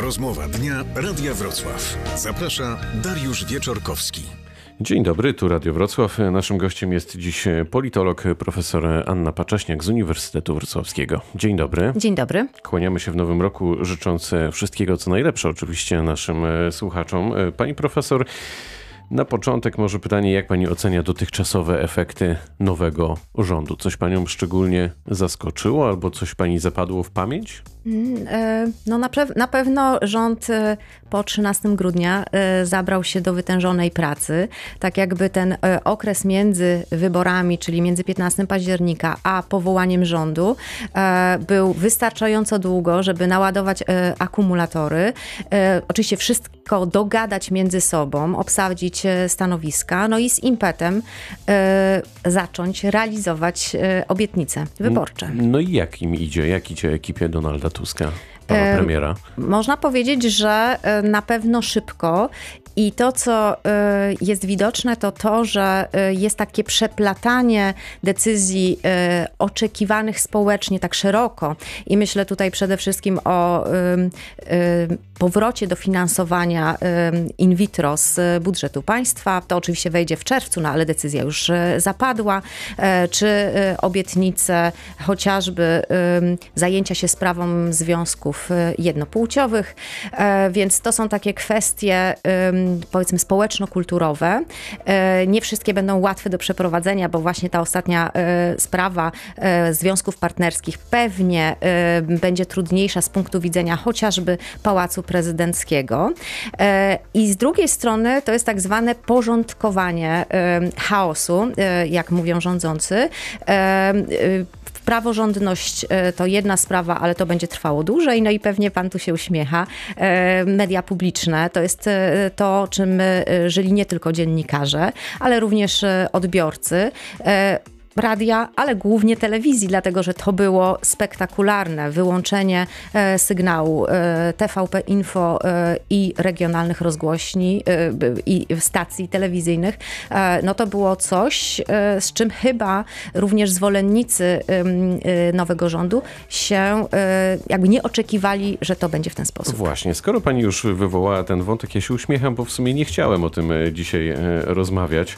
Rozmowa dnia Radia Wrocław. Zaprasza Dariusz Wieczorkowski. Dzień dobry, tu Radio Wrocław. Naszym gościem jest dziś politolog profesor Anna Paczaśniak z Uniwersytetu Wrocławskiego. Dzień dobry. Dzień dobry. Kłaniamy się w nowym roku życząc wszystkiego co najlepsze oczywiście naszym słuchaczom. Pani profesor, na początek może pytanie, jak pani ocenia dotychczasowe efekty nowego rządu? Coś panią szczególnie zaskoczyło albo coś pani zapadło w pamięć? No na, na, pewno rząd e, po 13 grudnia e, zabrał się do wytężonej pracy. Tak jakby ten e, okres między wyborami, czyli między 15 października a powołaniem rządu był wystarczająco długo, żeby naładować akumulatory. Oczywiście wszystko dogadać między sobą, obsadzić stanowiska, no i z impetem zacząć realizować obietnice wyborcze. No i jak im idzie? Jak idzie ekipie Donalda Tuska, pana e, premiera? Można powiedzieć, że e, na pewno szybko i to, co e, jest widoczne, to to, że jest takie przeplatanie decyzji oczekiwanych społecznie tak szeroko. I myślę tutaj przede wszystkim o powrocie do finansowania in vitro z e, budżetu państwa. To oczywiście wejdzie w czerwcu, no ale decyzja już e, zapadła. E, czy obietnice chociażby zajęcia się sprawą związków jednopłciowych. Więc to są takie kwestie, powiedzmy, społeczno-kulturowe. Nie wszystkie będą łatwe do przeprowadzenia, bo właśnie ta ostatnia sprawa związków partnerskich pewnie będzie trudniejsza z punktu widzenia chociażby Pałacu prezydenckiego. E, I z drugiej strony to jest tak zwane porządkowanie e, chaosu, e, jak mówią rządzący praworządność to jedna sprawa, ale to będzie trwało dłużej, no i pewnie pan tu się uśmiecha. Media publiczne to jest to, czym żyli nie tylko dziennikarze, ale również odbiorcy radia, ale głównie telewizji, dlatego że to było spektakularne wyłączenie e, sygnału e, TVP Info e, i regionalnych rozgłośni e, i stacji telewizyjnych. E, no to było coś, e, z czym chyba również zwolennicy nowego rządu się jakby nie oczekiwali, że to będzie w ten sposób. Właśnie, skoro pani już wywołała ten wątek, ja się uśmiecham, bo w sumie nie chciałem o tym dzisiaj rozmawiać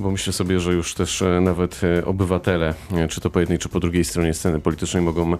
bo myślę sobie, że już też e, nawet e, obywatele, e, czy to po jednej, czy po drugiej stronie sceny politycznej mogą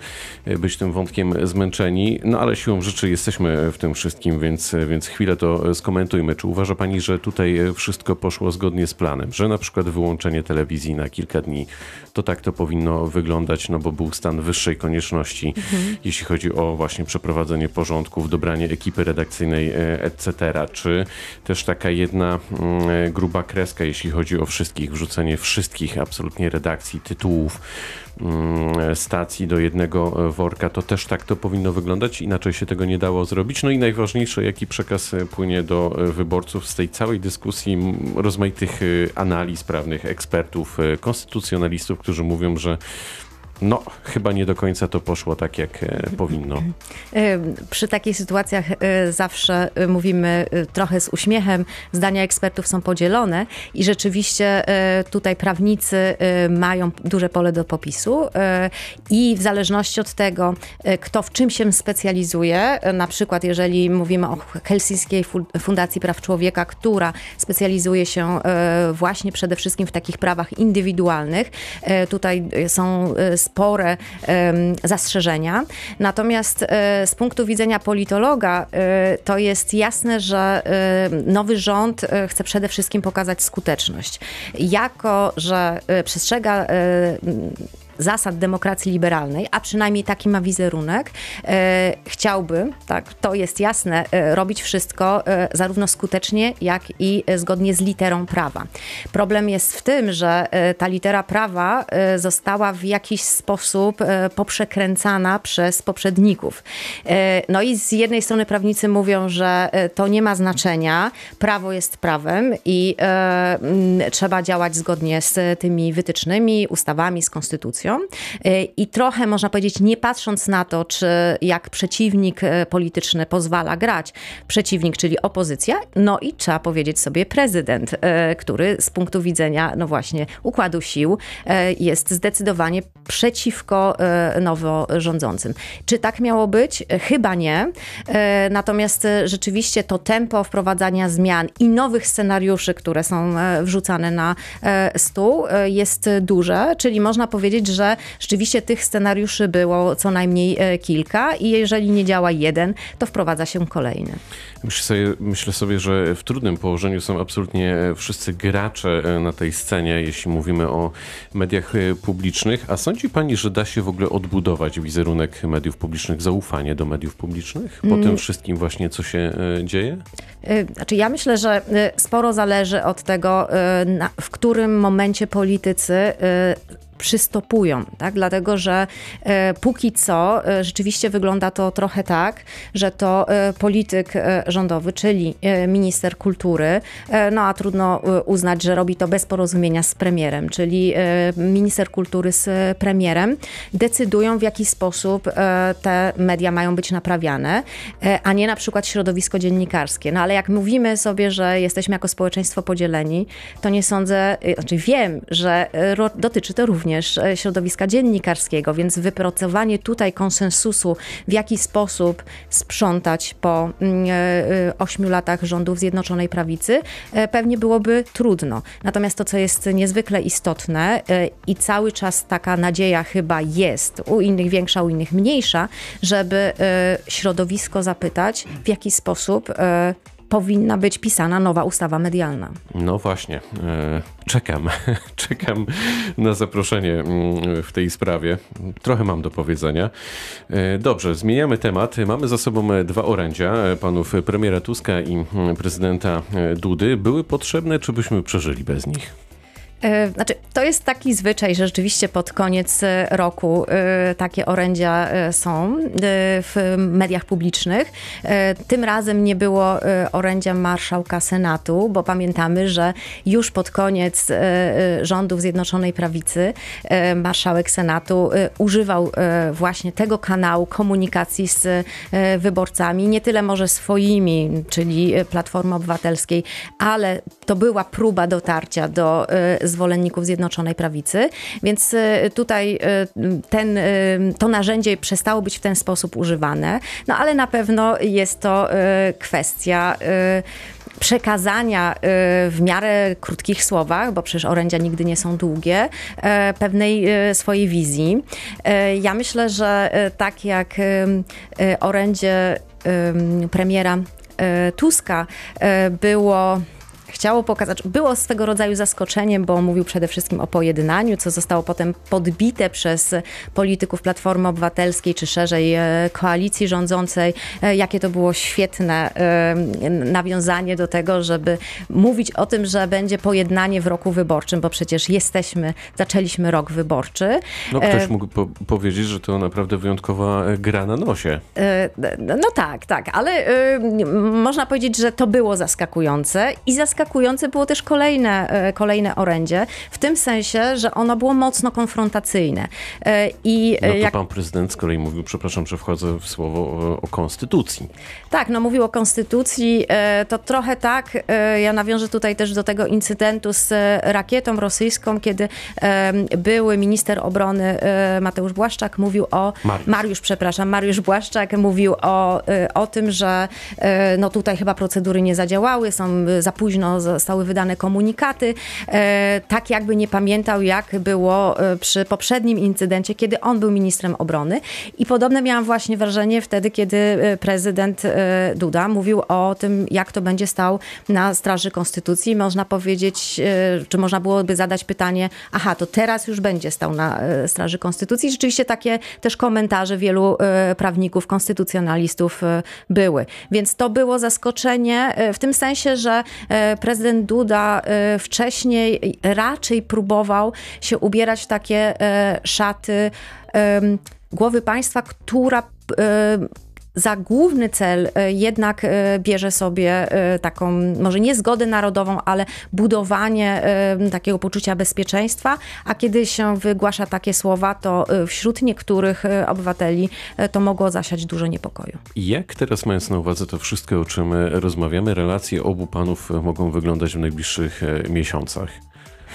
być tym wątkiem zmęczeni, no ale siłą rzeczy jesteśmy w tym wszystkim, więc, więc chwilę to skomentujmy. Czy uważa Pani, że tutaj wszystko poszło zgodnie z planem, że na przykład wyłączenie telewizji na kilka dni, to tak to powinno wyglądać, no bo był stan wyższej konieczności, mhm. jeśli chodzi o właśnie przeprowadzenie porządków, dobranie ekipy redakcyjnej, etc. Czy też taka jedna mm, gruba kreska, jeśli chodzi o wszystkich, wrzucenie wszystkich absolutnie redakcji, tytułów, mm, stacji do jednego e, worka. To też tak to powinno wyglądać, inaczej się tego nie dało zrobić. No i najważniejsze, jaki przekaz e, płynie do e, wyborców z tej całej dyskusji rozmaitych analiz prawnych, ekspertów, konstytucjonalistów, którzy mówią, że no, chyba nie do końca to poszło tak, jak e, powinno. E, przy takich sytuacjach e, zawsze mówimy trochę z uśmiechem, zdania ekspertów są podzielone i rzeczywiście tutaj prawnicy mają duże pole do popisu i w zależności od tego, kto w czym się specjalizuje, na przykład jeżeli mówimy o Helsińskiej Fundacji Praw Człowieka, która specjalizuje się właśnie przede wszystkim w takich prawach indywidualnych, tutaj są spore zastrzeżenia. Natomiast e, z punktu widzenia politologa e, to jest jasne, że e, nowy rząd chce przede wszystkim pokazać skuteczność. Jako, że przestrzega zasad demokracji liberalnej, a przynajmniej taki ma wizerunek, e, chciałby, tak, to jest jasne, e, robić wszystko e, zarówno skutecznie, jak i e, zgodnie z literą prawa. Problem jest w tym, że e, ta litera prawa e, została w jakiś sposób poprzekręcana przez poprzedników. No i z jednej strony prawnicy mówią, że to nie ma znaczenia, prawo jest prawem i trzeba działać zgodnie z tymi wytycznymi, ustawami, z konstytucją. Y, i trochę można powiedzieć, nie patrząc na to, czy jak przeciwnik y, polityczny pozwala grać, przeciwnik, czyli opozycja, no i trzeba powiedzieć sobie prezydent, y, który z punktu widzenia, no właśnie, układu sił jest zdecydowanie przeciwko nowo rządzącym. Czy tak miało być? Chyba nie. Natomiast rzeczywiście to tempo wprowadzania zmian i nowych scenariuszy, które są wrzucane na stół, jest duże, czyli można powiedzieć, że że rzeczywiście tych scenariuszy było co najmniej e, kilka i jeżeli nie działa jeden, to wprowadza się kolejny. Myślę sobie, myślę sobie że w trudnym położeniu są absolutnie wszyscy gracze e, na tej scenie, jeśli mówimy o mediach e, publicznych. A sądzi pani, że da się w ogóle odbudować wizerunek mediów publicznych, zaufanie do mediów publicznych po mm. tym wszystkim właśnie, co się dzieje? Znaczy ja myślę, że sporo zależy od tego, w którym momencie politycy przystopują, tak? dlatego że e, póki co e, rzeczywiście wygląda to trochę tak, że to e, polityk e, rządowy, czyli e, minister kultury, e, no a trudno uznać, że robi to bez porozumienia z premierem, czyli minister kultury z premierem decydują w jaki sposób te media mają być naprawiane, a nie na przykład środowisko dziennikarskie. No ale jak mówimy sobie, że jesteśmy jako społeczeństwo podzieleni, to nie sądzę, znaczy wiem, że dotyczy to również również e, środowiska dziennikarskiego, więc wypracowanie tutaj konsensusu, w jaki sposób sprzątać po mm, e, e, ośmiu latach rządów Zjednoczonej Prawicy, pewnie byłoby trudno. Natomiast to, co jest niezwykle istotne i cały czas taka nadzieja chyba jest, u innych większa, u innych mniejsza, żeby środowisko zapytać, w jaki sposób powinna być pisana nowa ustawa medialna. No właśnie, e, czekam, czekam na zaproszenie mm, w tej sprawie. Trochę mam do powiedzenia. E, dobrze, zmieniamy temat. Mamy za sobą e, dwa orędzia, panów premiera Tuska i mm, prezydenta Dudy. Były potrzebne, czy byśmy przeżyli bez nich? E, znaczy, to jest taki zwyczaj, że rzeczywiście pod koniec e, roku e, takie orędzia są w mediach publicznych. Tym razem nie było orędzia marszałka Senatu, bo pamiętamy, że już pod koniec rządów Zjednoczonej Prawicy marszałek Senatu używał właśnie tego kanału komunikacji z wyborcami, nie tyle może swoimi, czyli Platformy Obywatelskiej, ale to była próba dotarcia do zwolenników Zjednoczonej Prawicy, więc y, tutaj y, ten, y, to narzędzie przestało być w ten sposób używane, no ale na pewno jest to kwestia przekazania w miarę krótkich słowach, bo przecież orędzia nigdy nie są długie, pewnej swojej wizji. Ja myślę, że tak jak orędzie premiera Tuska było Chciało pokazać, było swego rodzaju zaskoczeniem, bo mówił przede wszystkim o pojednaniu, co zostało potem podbite przez polityków Platformy Obywatelskiej, czy szerzej e, koalicji rządzącej. E, jakie to było świetne e, nawiązanie do tego, żeby mówić o tym, że będzie pojednanie w roku wyborczym, bo przecież jesteśmy, zaczęliśmy rok wyborczy. No ktoś mógł po powiedzieć, że to naprawdę wyjątkowa gra na nosie. No tak, tak, ale można powiedzieć, że to było zaskakujące i zaskakujące atakujące było też kolejne, e, kolejne orędzie, w tym sensie, że ono było mocno konfrontacyjne. E, I e, no to jak... pan prezydent z kolei mówił, przepraszam, że wchodzę w słowo, o, o konstytucji. Tak, no mówił o konstytucji, to trochę tak, ja nawiążę tutaj też do tego incydentu z rakietą rosyjską, kiedy były minister obrony Mateusz Błaszczak mówił o... Mariusz, Mariusz przepraszam, Mariusz Błaszczak mówił o, o tym, że no tutaj chyba procedury nie zadziałały, są za późno no, zostały wydane komunikaty, e, tak jakby nie pamiętał, jak było e, przy poprzednim incydencie, kiedy on był ministrem obrony. I podobne miałam właśnie wrażenie wtedy, kiedy e, prezydent Duda mówił o tym, jak to będzie stał na straży konstytucji. Można powiedzieć, czy można byłoby zadać pytanie, aha, to teraz już będzie stał na straży konstytucji. Rzeczywiście takie też komentarze wielu prawników, konstytucjonalistów były. Więc to było zaskoczenie w tym sensie, że prezydent Duda y, wcześniej raczej próbował się ubierać w takie y, szaty głowy państwa, która y, za główny cel e, jednak e, bierze sobie e, taką, może nie zgodę narodową, ale budowanie takiego poczucia bezpieczeństwa, a kiedy się wygłasza takie słowa, to wśród niektórych obywateli to mogło zasiać dużo niepokoju. Jak teraz, mając na uwadze to wszystko, o czym rozmawiamy, relacje obu panów mogą wyglądać w najbliższych miesiącach?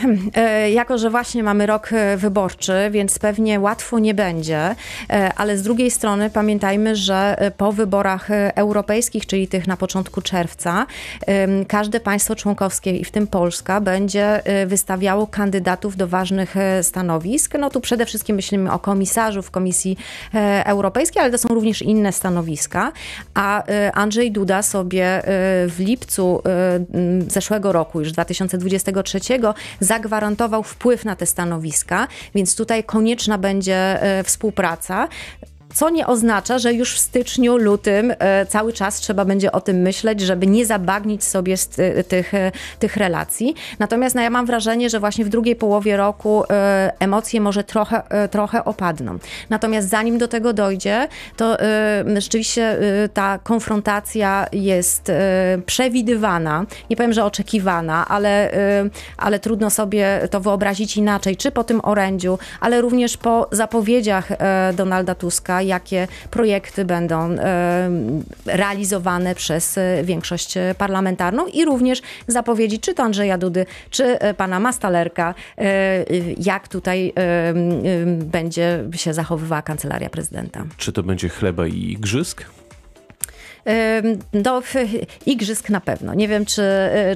Hmm, e, jako, że właśnie mamy rok e, wyborczy, więc pewnie łatwo nie będzie, e, ale z drugiej strony pamiętajmy, że po wyborach europejskich, czyli tych na początku czerwca, każde państwo członkowskie, i w tym Polska, będzie wystawiało kandydatów do ważnych stanowisk. No tu przede wszystkim myślimy o komisarzu w Komisji Europejskiej, ale to są również inne stanowiska. A Andrzej Duda sobie w lipcu zeszłego roku, już 2023, zagwarantował wpływ na te stanowiska, więc tutaj konieczna będzie e, współpraca co nie oznacza, że już w styczniu, lutym e, cały czas trzeba będzie o tym myśleć, żeby nie zabagnić sobie e, tych, e, tych relacji. Natomiast no, ja mam wrażenie, że właśnie w drugiej połowie roku emocje może trochę, trochę opadną. Natomiast zanim do tego dojdzie, to rzeczywiście ta konfrontacja jest przewidywana. Nie powiem, że oczekiwana, ale, ale trudno sobie to wyobrazić inaczej, czy po tym orędziu, ale również po zapowiedziach Donalda Tuska, jakie projekty będą realizowane przez e, większość e, parlamentarną i również zapowiedzi czy to Andrzeja Dudy, czy e, pana Mastalerka, jak tutaj będzie się zachowywała kancelaria prezydenta. Czy to będzie chleba i igrzysk? do no, igrzysk na pewno. Nie wiem, czy,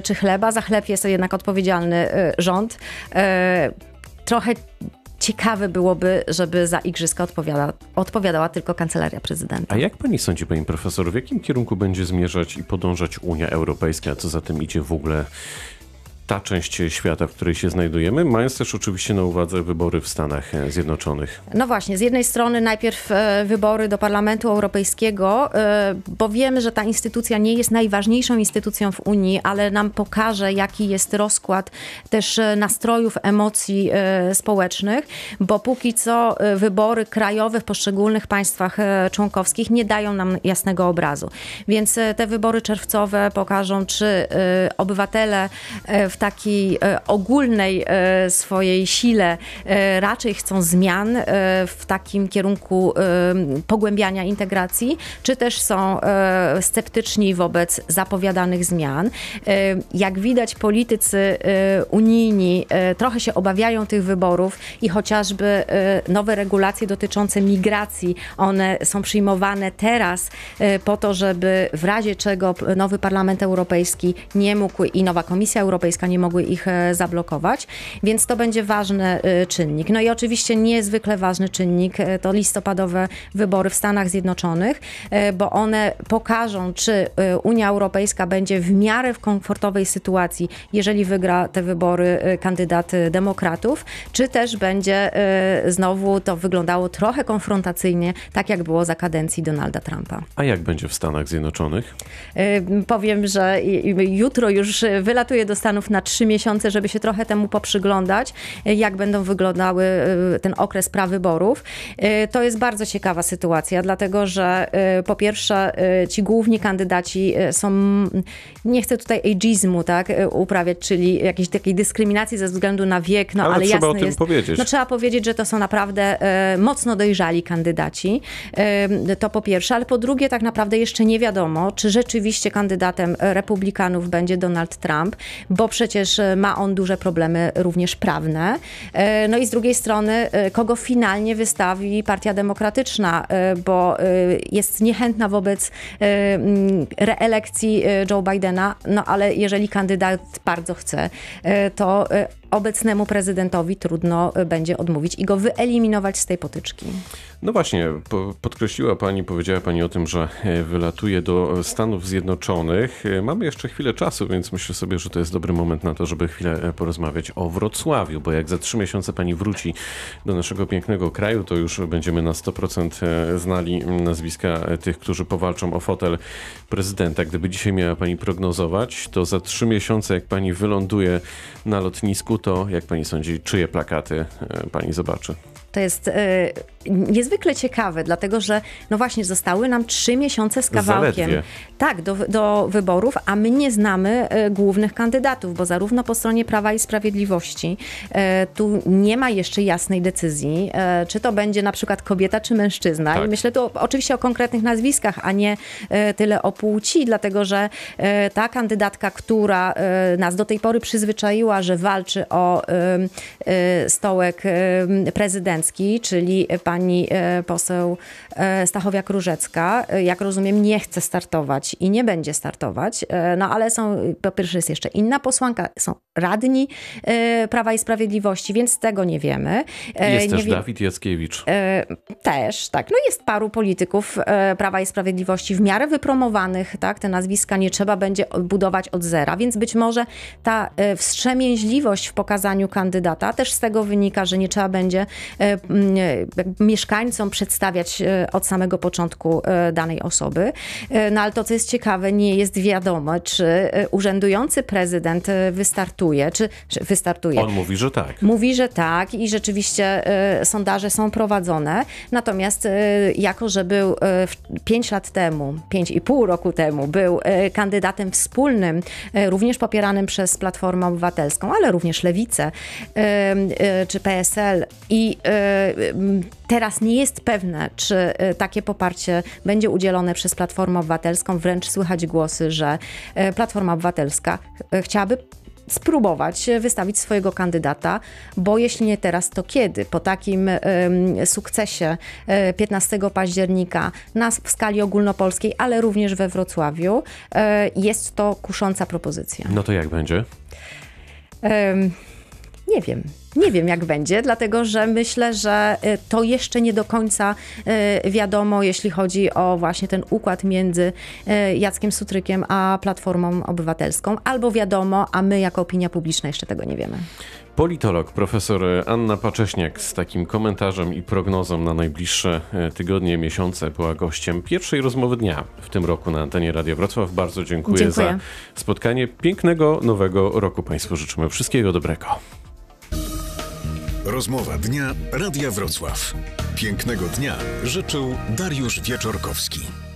czy chleba. Za chleb jest jednak odpowiedzialny rząd. Trochę ciekawe byłoby, żeby za igrzyska odpowiada, odpowiadała tylko kancelaria prezydenta. A jak pani sądzi, pani profesor, w jakim kierunku będzie zmierzać i podążać Unia Europejska, a co za tym idzie w ogóle ta część świata, w której się znajdujemy, mając też oczywiście na uwadze wybory w Stanach e, Zjednoczonych. No właśnie, z jednej strony najpierw e, wybory do Parlamentu Europejskiego, e, bo wiemy, że ta instytucja nie jest najważniejszą instytucją w Unii, ale nam pokaże, jaki jest rozkład też nastrojów, emocji społecznych, bo póki co wybory krajowe w poszczególnych państwach członkowskich nie dają nam jasnego obrazu. Więc te wybory czerwcowe pokażą, czy obywatele w takiej e, ogólnej e, swojej sile e, raczej chcą zmian w takim kierunku pogłębiania integracji, czy też są sceptyczni wobec zapowiadanych zmian. Jak widać, politycy unijni trochę się obawiają tych wyborów i chociażby nowe regulacje dotyczące migracji, one są przyjmowane teraz po to, żeby w razie czego nowy Parlament Europejski nie mógł i nowa Komisja Europejska nie mogły ich e, zablokować, więc to będzie ważny e, czynnik. No i oczywiście niezwykle ważny czynnik e, to listopadowe wybory w Stanach Zjednoczonych, bo one pokażą, czy Unia Europejska będzie w miarę w komfortowej sytuacji, jeżeli wygra te wybory kandydat demokratów, czy też będzie znowu to wyglądało trochę konfrontacyjnie, tak jak było za kadencji Donalda Trumpa. A jak będzie w Stanach Zjednoczonych? Powiem, że jutro już wylatuję do Stanów Narodowych, na trzy miesiące, żeby się trochę temu poprzyglądać, e, jak będą wyglądały e, ten okres prawyborów. E, to jest bardzo ciekawa sytuacja, dlatego że po pierwsze ci główni kandydaci są, nie chcę tutaj ageizmu tak, uprawiać, czyli jakiejś takiej dyskryminacji ze względu na wiek, no ale, ale trzeba o tym jest, powiedzieć. No trzeba powiedzieć, że to są naprawdę mocno dojrzali kandydaci. To po pierwsze, ale po drugie tak naprawdę jeszcze nie wiadomo, czy rzeczywiście kandydatem republikanów będzie Donald Trump, bo przecież e, ma on duże problemy również prawne. E, no i z drugiej strony, e, kogo finalnie wystawi Partia Demokratyczna, bo jest niechętna wobec mm, reelekcji Joe Bidena, no ale jeżeli kandydat bardzo chce, to obecnemu prezydentowi trudno będzie odmówić i go wyeliminować z tej potyczki. No właśnie, podkreśliła Pani, powiedziała Pani o tym, że wylatuje do Stanów Zjednoczonych. Mamy jeszcze chwilę czasu, więc myślę sobie, że to jest dobry moment moment na to, żeby chwilę e, porozmawiać o Wrocławiu, bo jak za trzy miesiące pani wróci do naszego pięknego kraju, to już będziemy na 100% e, znali nazwiska e, tych, którzy powalczą o fotel prezydenta. Gdyby dzisiaj miała pani prognozować, to za trzy miesiące, jak pani wyląduje na lotnisku, to jak pani sądzi, czyje plakaty pani zobaczy? to jest e, niezwykle ciekawe, dlatego że no właśnie zostały nam trzy miesiące z kawałkiem. Zaledwie. Tak, do, do wyborów, a my nie znamy e, głównych kandydatów, bo zarówno po stronie Prawa i Sprawiedliwości e, tu nie ma jeszcze jasnej decyzji, czy to będzie na przykład kobieta czy mężczyzna. Tak. I myślę tu oczywiście o konkretnych nazwiskach, a nie tyle o płci, dlatego że ta kandydatka, która nas do tej pory przyzwyczaiła, że walczy o stołek prezydencki, Polski, czyli e, pani e, poseł e, Stachowiak-Różecka, jak rozumiem, nie chce startować i nie będzie startować, no ale są, po pierwsze jest jeszcze inna posłanka, są radni Prawa i Sprawiedliwości, więc tego nie wiemy. Jest nie też wie... Dawid Jackiewicz. Też, tak. No jest paru polityków Prawa i Sprawiedliwości w miarę wypromowanych, tak, te nazwiska nie trzeba będzie budować od zera, więc być może ta wstrzemięźliwość w pokazaniu kandydata też z tego wynika, że nie trzeba będzie E, e, mieszkańcom przedstawiać e, od samego początku danej osoby. No ale to, co jest ciekawe, nie jest wiadomo, czy urzędujący prezydent wystartuje, czy, czy wystartuje. On mówi, że tak. Mówi, że tak i rzeczywiście sondaże są prowadzone, natomiast jako, że był 5 lat temu, 5,5 roku temu, był kandydatem wspólnym, również popieranym przez Platformę Obywatelską, ale również Lewicę czy PSL i Y, y, teraz nie jest pewne, czy y, takie poparcie będzie udzielone przez Platformę Obywatelską. Wręcz słychać głosy, że Platforma Obywatelska chciałaby spróbować wystawić swojego kandydata, bo jeśli nie teraz, to kiedy? Po takim sukcesie 15 października nas w skali ogólnopolskiej, ale również we Wrocławiu, jest to kusząca propozycja. No to jak będzie? nie wiem. Nie wiem, jak będzie, dlatego że myślę, że y, to jeszcze nie do końca y, wiadomo, jeśli chodzi o właśnie ten układ między y, Jackiem Sutrykiem a Platformą Obywatelską. Albo wiadomo, a my jako opinia publiczna jeszcze tego nie wiemy. Politolog profesor Anna Pacześniak z takim komentarzem i prognozą na najbliższe tygodnie, miesiące była gościem pierwszej rozmowy dnia w tym roku na antenie Radia Wrocław. Bardzo dziękuję, dziękuję. za spotkanie. Pięknego nowego roku Państwu życzymy. Wszystkiego dobrego. Rozmowa dnia Radia Wrocław. Pięknego dnia życzył Dariusz Wieczorkowski.